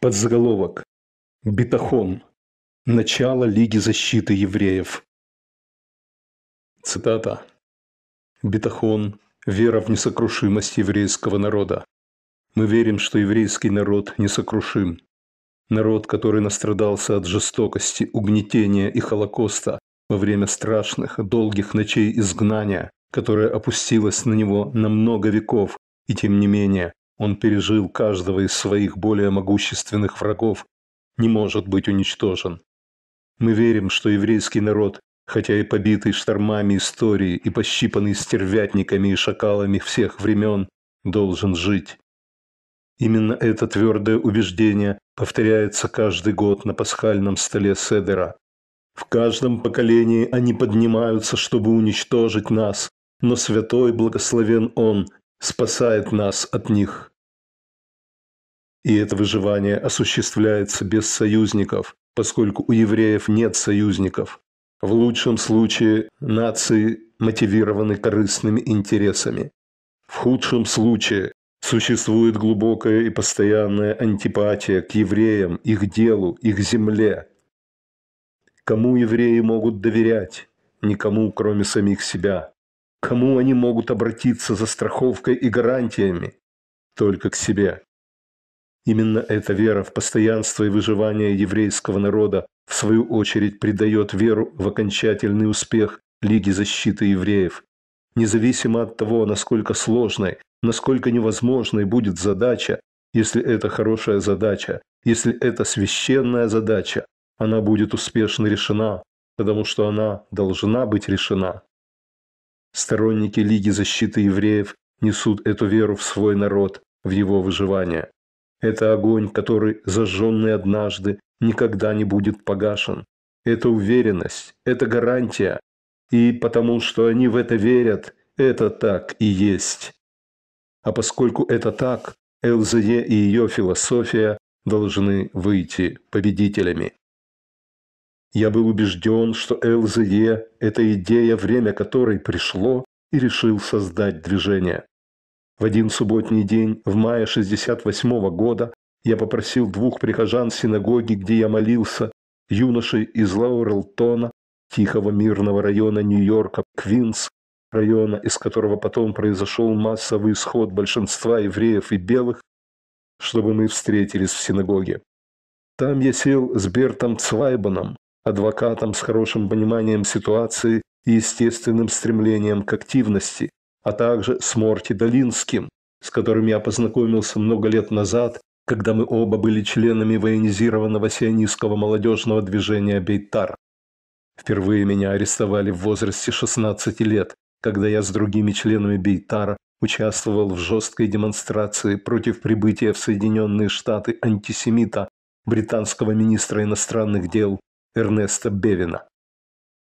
Подзаголовок. Бетахон. Начало Лиги защиты евреев. Цитата. Бетахон – вера в несокрушимость еврейского народа. Мы верим, что еврейский народ несокрушим. Народ, который настрадался от жестокости, угнетения и Холокоста во время страшных, долгих ночей изгнания, которое опустилось на него на много веков, и тем не менее он пережил каждого из своих более могущественных врагов, не может быть уничтожен. Мы верим, что еврейский народ, хотя и побитый штормами истории и пощипанный стервятниками и шакалами всех времен, должен жить. Именно это твердое убеждение повторяется каждый год на пасхальном столе Седера. В каждом поколении они поднимаются, чтобы уничтожить нас, но святой благословен Он спасает нас от них. И это выживание осуществляется без союзников, поскольку у евреев нет союзников. В лучшем случае нации мотивированы корыстными интересами. В худшем случае существует глубокая и постоянная антипатия к евреям, их делу, их земле. Кому евреи могут доверять? Никому, кроме самих себя. Кому они могут обратиться за страховкой и гарантиями? Только к себе. Именно эта вера в постоянство и выживание еврейского народа в свою очередь придает веру в окончательный успех Лиги защиты евреев. Независимо от того, насколько сложной, насколько невозможной будет задача, если это хорошая задача, если это священная задача, она будет успешно решена, потому что она должна быть решена. Сторонники Лиги защиты евреев несут эту веру в свой народ, в его выживание. Это огонь, который, зажженный однажды, никогда не будет погашен. Это уверенность, это гарантия. И потому что они в это верят, это так и есть. А поскольку это так, ЛЗЕ и ее философия должны выйти победителями. Я был убежден, что ЛЗЕ – это идея, время которой пришло, и решил создать движение. В один субботний день в мае 68 -го года я попросил двух прихожан синагоги, где я молился, юноши из Лаурелтона, тихого мирного района Нью-Йорка, Квинс, района, из которого потом произошел массовый исход большинства евреев и белых, чтобы мы встретились в синагоге. Там я сел с Бертом Цвайбаном, адвокатом с хорошим пониманием ситуации и естественным стремлением к активности, а также с Морти Долинским, с которым я познакомился много лет назад, когда мы оба были членами военизированного сионистского молодежного движения «Бейтар». Впервые меня арестовали в возрасте 16 лет, когда я с другими членами «Бейтара» участвовал в жесткой демонстрации против прибытия в Соединенные Штаты антисемита, британского министра иностранных дел Эрнеста Бевина.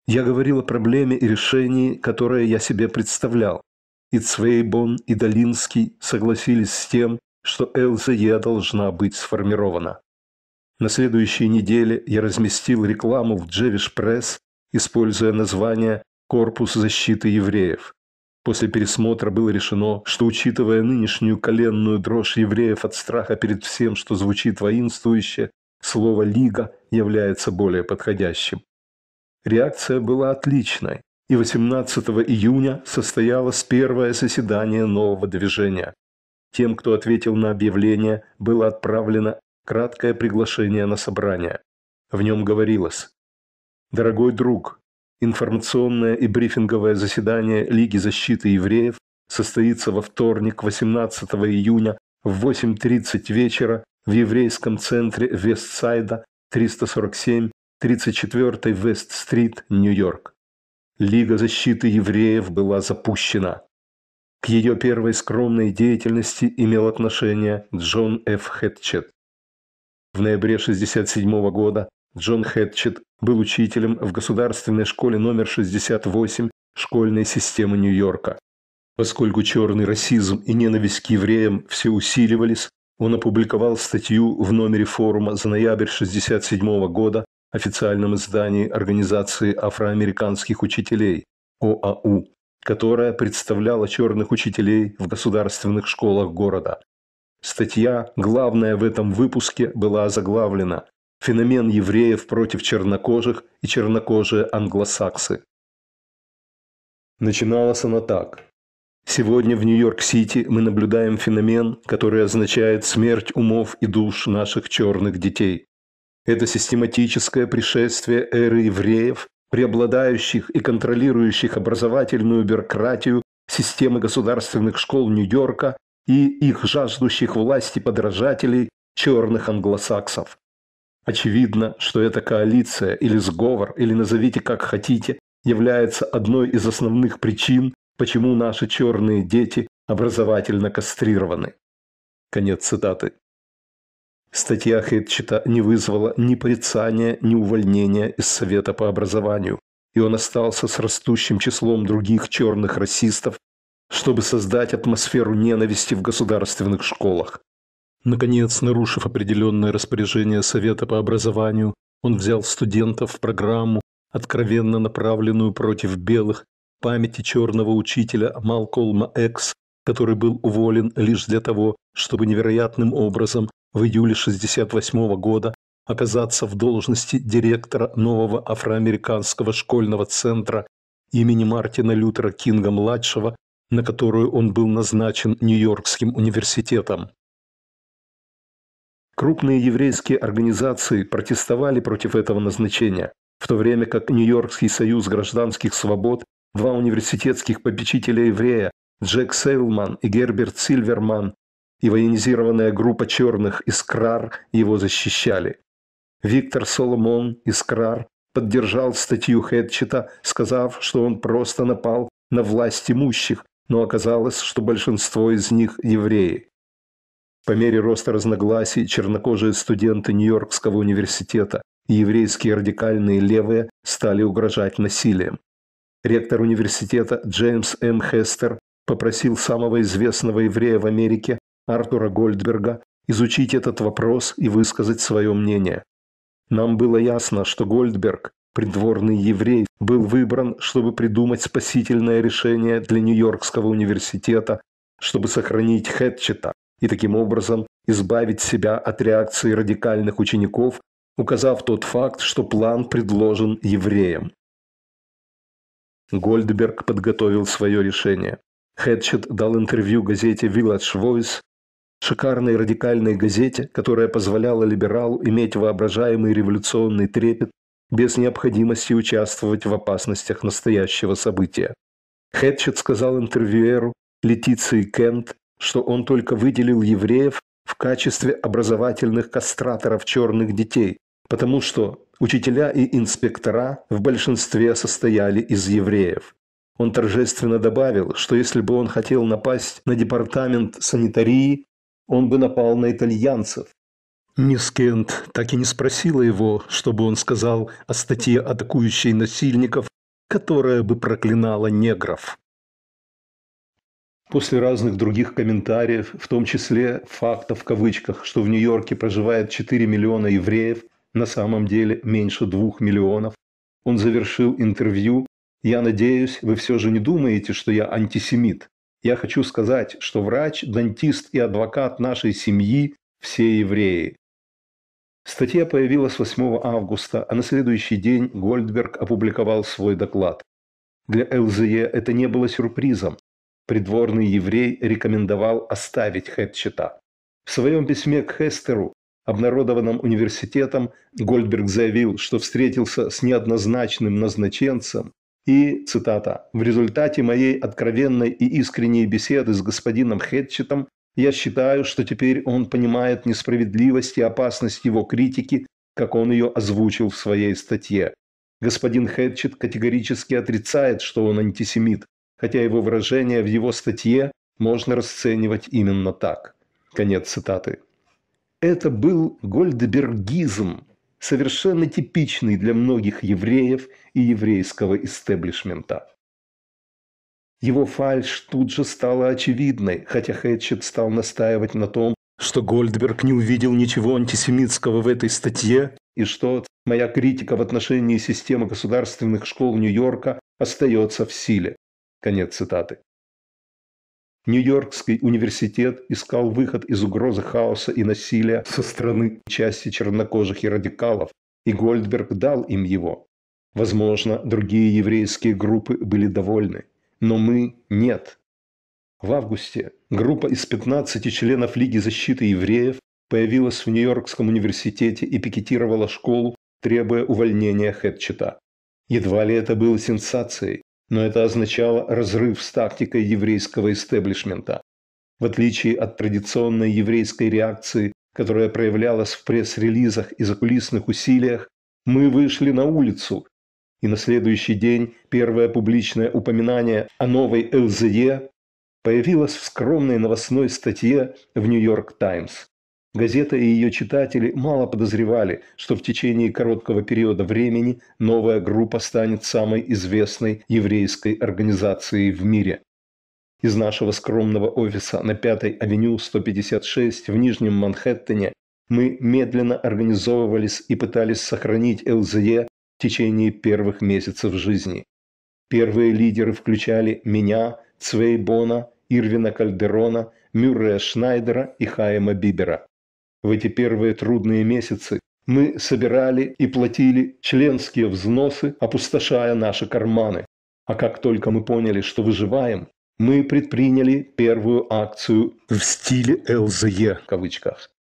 Я говорил о проблеме и решении, которое я себе представлял, и Цвейбон, и Долинский согласились с тем, что ЛЗЕ должна быть сформирована. На следующей неделе я разместил рекламу в Jewish Press, используя название «Корпус защиты евреев». После пересмотра было решено, что, учитывая нынешнюю коленную дрожь евреев от страха перед всем, что звучит воинствующе, слово «лига» является более подходящим. Реакция была отличной и 18 июня состоялось первое заседание нового движения. Тем, кто ответил на объявление, было отправлено краткое приглашение на собрание. В нем говорилось «Дорогой друг, информационное и брифинговое заседание Лиги защиты евреев состоится во вторник 18 июня в 8.30 вечера в еврейском центре Вестсайда 347 34 Вест-стрит, Нью-Йорк. Лига защиты евреев была запущена. К ее первой скромной деятельности имел отношение Джон Ф. Хэтчет. В ноябре 1967 года Джон Хэтчет был учителем в государственной школе номер 68 школьной системы Нью-Йорка. Поскольку черный расизм и ненависть к евреям все усиливались, он опубликовал статью в номере форума за ноябрь 1967 года официальном издании Организации афроамериканских учителей ОАУ, которая представляла черных учителей в государственных школах города. Статья, главная в этом выпуске, была заглавлена «Феномен евреев против чернокожих и чернокожие англосаксы». Начиналась она так. Сегодня в Нью-Йорк-Сити мы наблюдаем феномен, который означает смерть умов и душ наших черных детей. Это систематическое пришествие эры евреев, преобладающих и контролирующих образовательную бюрократию системы государственных школ Нью-Йорка и их жаждущих власти подражателей черных англосаксов. Очевидно, что эта коалиция или сговор, или назовите как хотите, является одной из основных причин, почему наши черные дети образовательно кастрированы. Конец цитаты. Статья Хейтчета не вызвала ни порицания, ни увольнения из Совета по образованию, и он остался с растущим числом других черных расистов, чтобы создать атмосферу ненависти в государственных школах. Наконец, нарушив определенное распоряжение Совета по образованию, он взял студентов в программу, откровенно направленную против белых, памяти черного учителя Малколма Экс, который был уволен лишь для того, чтобы невероятным образом в июле 1968 года оказаться в должности директора нового афроамериканского школьного центра имени Мартина Лютера Кинга-младшего, на которую он был назначен Нью-Йоркским университетом. Крупные еврейские организации протестовали против этого назначения, в то время как Нью-Йоркский союз гражданских свобод, два университетских попечителя еврея Джек Сейлман и Герберт Сильверман и военизированная группа черных «Искрар» его защищали. Виктор Соломон «Искрар» поддержал статью Хэтчета, сказав, что он просто напал на власть имущих, но оказалось, что большинство из них – евреи. По мере роста разногласий чернокожие студенты Нью-Йоркского университета и еврейские радикальные левые стали угрожать насилием. Ректор университета Джеймс М. Хестер попросил самого известного еврея в Америке Артура Гольдберга, изучить этот вопрос и высказать свое мнение. Нам было ясно, что Гольдберг, придворный еврей, был выбран, чтобы придумать спасительное решение для Нью-Йоркского университета, чтобы сохранить Хэтчета и таким образом избавить себя от реакции радикальных учеников, указав тот факт, что план предложен евреям. Гольдберг подготовил свое решение. Хэтчет дал интервью газете Village Voice шикарной радикальной газете, которая позволяла либералу иметь воображаемый революционный трепет без необходимости участвовать в опасностях настоящего события. Хэтчет сказал интервьюеру Летиции Кент, что он только выделил евреев в качестве образовательных кастраторов черных детей, потому что учителя и инспектора в большинстве состояли из евреев. Он торжественно добавил, что если бы он хотел напасть на департамент санитарии, он бы напал на итальянцев. Мисс Кент так и не спросила его, чтобы он сказал о статье, атакующей насильников, которая бы проклинала негров. После разных других комментариев, в том числе факта в кавычках, что в Нью-Йорке проживает 4 миллиона евреев, на самом деле меньше 2 миллионов, он завершил интервью «Я надеюсь, вы все же не думаете, что я антисемит. Я хочу сказать, что врач, дантист и адвокат нашей семьи – все евреи. Статья появилась 8 августа, а на следующий день Гольдберг опубликовал свой доклад. Для ЛЗЕ это не было сюрпризом. Придворный еврей рекомендовал оставить Хэтчета. В своем письме к Хестеру, обнародованном университетом, Гольдберг заявил, что встретился с неоднозначным назначенцем и цитата. «В результате моей откровенной и искренней беседы с господином Хэтчетом я считаю, что теперь он понимает несправедливость и опасность его критики, как он ее озвучил в своей статье. Господин Хэтчет категорически отрицает, что он антисемит, хотя его выражение в его статье можно расценивать именно так. Конец цитаты. Это был гольдбергизм, совершенно типичный для многих евреев и еврейского истеблишмента. Его фальшь тут же стала очевидной, хотя Хэтчет стал настаивать на том, что Гольдберг не увидел ничего антисемитского в этой статье, и что моя критика в отношении системы государственных школ Нью-Йорка остается в силе. Конец цитаты. Нью-Йоркский университет искал выход из угрозы хаоса и насилия со стороны части чернокожих и радикалов, и Гольдберг дал им его. Возможно, другие еврейские группы были довольны, но мы – нет. В августе группа из 15 членов Лиги защиты евреев появилась в Нью-Йоркском университете и пикетировала школу, требуя увольнения Хэтчета. Едва ли это было сенсацией, но это означало разрыв с тактикой еврейского истеблишмента. В отличие от традиционной еврейской реакции, которая проявлялась в пресс-релизах и закулисных усилиях, мы вышли на улицу, и на следующий день первое публичное упоминание о новой ЛЗЕ появилось в скромной новостной статье в «Нью-Йорк Таймс». Газета и ее читатели мало подозревали, что в течение короткого периода времени новая группа станет самой известной еврейской организацией в мире. Из нашего скромного офиса на 5-й авеню 156 в Нижнем Манхэттене мы медленно организовывались и пытались сохранить ЛЗЕ в течение первых месяцев жизни. Первые лидеры включали меня, Цвейбона, Ирвина Кальдерона, Мюррея Шнайдера и Хайма Бибера в эти первые трудные месяцы. Мы собирали и платили членские взносы, опустошая наши карманы. А как только мы поняли, что выживаем, мы предприняли первую акцию в стиле ЛЗЕ в кавычках.